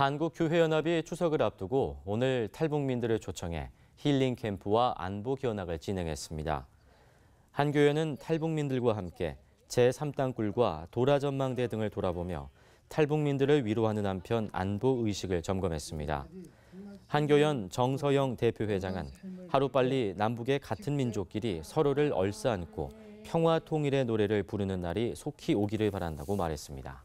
한국교회연합이 추석을 앞두고 오늘 탈북민들을 초청해 힐링 캠프와 안보 견학을 진행했습니다. 한교회는 탈북민들과 함께 제3땅굴과 도라전망대 등을 돌아보며 탈북민들을 위로하는 한편 안보 의식을 점검했습니다. 한교연 정서영 대표회장은 하루빨리 남북의 같은 민족끼리 서로를 얼싸안고 평화 통일의 노래를 부르는 날이 속히 오기를 바란다고 말했습니다.